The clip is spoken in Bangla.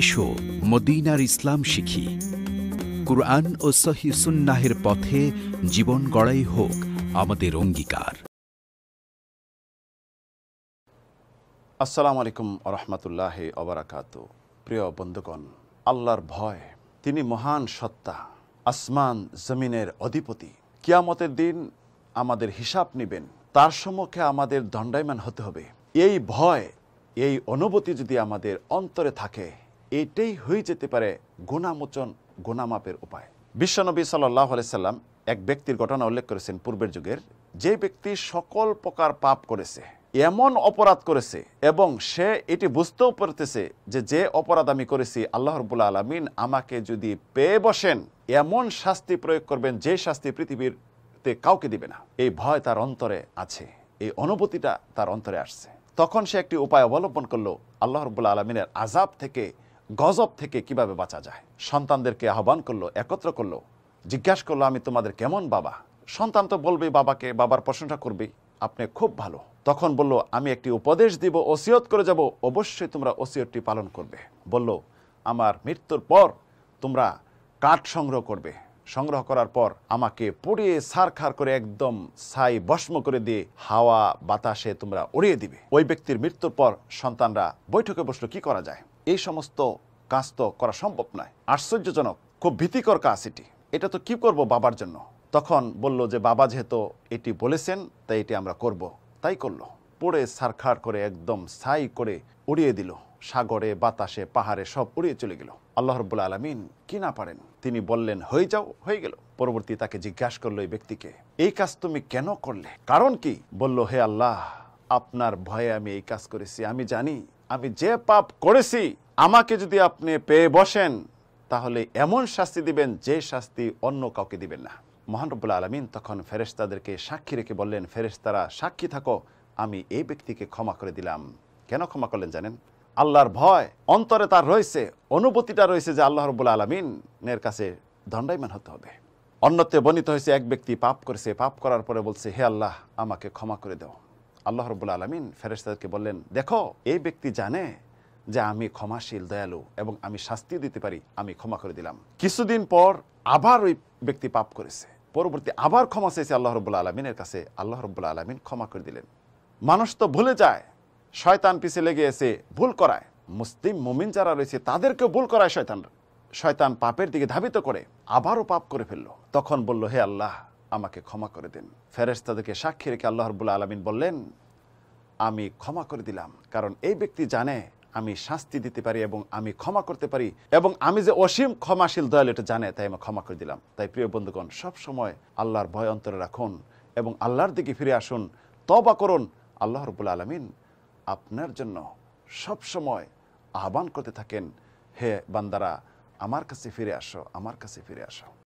এসো মদিনার ইসলাম শিখি কুরআন ও সহি সুন্নাহের পথে জীবন গড়াই হোক আমাদের অঙ্গীকার আসসালামু আলাইকুম আরহামতুল্লাহ অবরাকাত প্রিয় বন্ধুগণ আল্লাহর ভয় তিনি মহান সত্তা আসমান জমিনের অধিপতি কিয়ামতের দিন আমাদের হিসাব নেবেন তার সম্মুখে আমাদের দণ্ডায়মান হতে হবে এই ভয় এই অনুভূতি যদি আমাদের অন্তরে থাকে এটাই হয়ে যেতে পারে গোনামোচন গোনামাপের উপায় বিশ্বনবী সাল্লাহ সাল্লাম এক ব্যক্তির ঘটনা উল্লেখ করেছেন পূর্বের যুগের যে ব্যক্তি সকল প্রকার পাপ করেছে এমন অপরাধ করেছে এবং সে এটি বুঝতেও পারতেছে যে যে অপরাধ আমি করেছি আল্লাহ রবুল্লা আলমিন আমাকে যদি পেয়ে বসেন এমন শাস্তি প্রয়োগ করবেন যে শাস্তি পৃথিবীরতে কাউকে দিবে না এই ভয় তার অন্তরে আছে এই অনুভূতিটা তার অন্তরে আসছে তখন সে একটি উপায় অবলম্বন করলো আল্লাহ রবুল্লা আলমিনের আজাব থেকে গজব থেকে কিভাবে বাঁচা যায় সন্তানদেরকে আহ্বান করলো একত্র করলো জিজ্ঞাসা করলো আমি তোমাদের কেমন বাবা সন্তান তো বলবে বাবাকে বাবার প্রশংসা করবে আপনি খুব ভালো তখন বলল আমি একটি উপদেশ দিব ওসিয়ত করে যাব অবশ্যই তোমরা ওসিয়তটি পালন করবে বলল আমার মৃত্যুর পর তোমরা কাঠ সংগ্রহ করবে সংগ্রহ করার পর আমাকে পুড়িয়ে সারখার করে একদম ছাই ভস্ম করে দিয়ে হাওয়া বাতাসে তোমরা উড়িয়ে দিবে ওই ব্যক্তির মৃত্যুর পর সন্তানরা বৈঠকে বসলো কি করা যায় এই সমস্ত কাজ তো করা সম্ভব নয় আশ্চর্যজনক খুব ভীতিকর কাজ এটি এটা তো কি করব বাবার জন্য তখন বলল যে বাবা যেহেতু এটি বলেছেন তাই এটি আমরা করব তাই করলো পড়ে সারখার করে একদম সাই করে উড়িয়ে দিল সাগরে বাতাসে পাহাড়ে সব উড়িয়ে চলে গেল আল্লাহ রব্বুল আলমিন কি না পারেন তিনি বললেন হয়ে যাও হয়ে গেল পরবর্তী তাকে জিজ্ঞাসা করলো এই ব্যক্তিকে এই কাজ তুমি কেন করলে কারণ কি বলল হে আল্লাহ আপনার ভয়ে আমি এই কাজ করেছি আমি জানি আমি যে পাপ করেছি আমাকে যদি আপনি পেয়ে বসেন তাহলে এমন শাস্তি দিবেন যে শাস্তি অন্য কাউকে দিবেন না মহানরবুল্লা আলমিন তখন ফেরেস্তাদেরকে সাক্ষী রেখে বললেন ফেরেস্তারা সাক্ষী থাকো আমি এই ব্যক্তিকে ক্ষমা করে দিলাম কেন ক্ষমা করলেন জানেন আল্লাহর ভয় অন্তরে তার রয়েছে অনুভূতিটা রয়েছে যে আল্লাহ রবুল্লা আলমিনের কাছে দণ্ডাইমান হতে হবে অন্যত্রে বর্ণিত হয়েছে এক ব্যক্তি পাপ করেছে পাপ করার পরে বলছে হে আল্লাহ আমাকে ক্ষমা করে দেওয়া আল্লাহ রবুল্লা আলমিন ফেরেস্তাদেরকে বললেন দেখো এই ব্যক্তি জানে যে আমি ক্ষমাশীল দয়ালু এবং আমি শাস্তি দিতে পারি আমি ক্ষমা করে দিলাম কিছুদিন পর আবার ওই ব্যক্তি পাপ করেছে পরবর্তী আবার ক্ষমা চেয়েছে আল্লাহ রবুল্লা আলমিনের কাছে আল্লাহ রবুল্লা আলমিন ক্ষমা করে দিলেন মানুষ তো ভুলে যায় শয়তান পিছিয়ে লেগে এসে ভুল করায় মুসলিম মুমিন যারা রয়েছে তাদেরকে ভুল করায় শয়তান শয়তান পাপের দিকে ধাবিত করে আবারও পাপ করে ফেললো তখন বলল হে আল্লাহ আমাকে ক্ষমা করে দিন ফেরেস তাদেরকে সাক্ষী রেখে আল্লাহ রবুল্লা আলমিন বললেন আমি ক্ষমা করে দিলাম কারণ এই ব্যক্তি জানে আমি শাস্তি দিতে পারি এবং আমি ক্ষমা করতে পারি এবং আমি যে অসীম ক্ষমাশীল দয়াল এটা জানে তাই আমি ক্ষমা করে দিলাম তাই প্রিয় বন্ধুগণ সবসময় আল্লাহর ভয় অন্তরে রাখুন এবং আল্লাহর দিকে ফিরে আসুন তবা করুন আল্লাহ রবুল্লা আলমিন আপনার জন্য সবসময় আহ্বান করতে থাকেন হে বান্দারা আমার কাছে ফিরে আসো আমার কাছে ফিরে আসো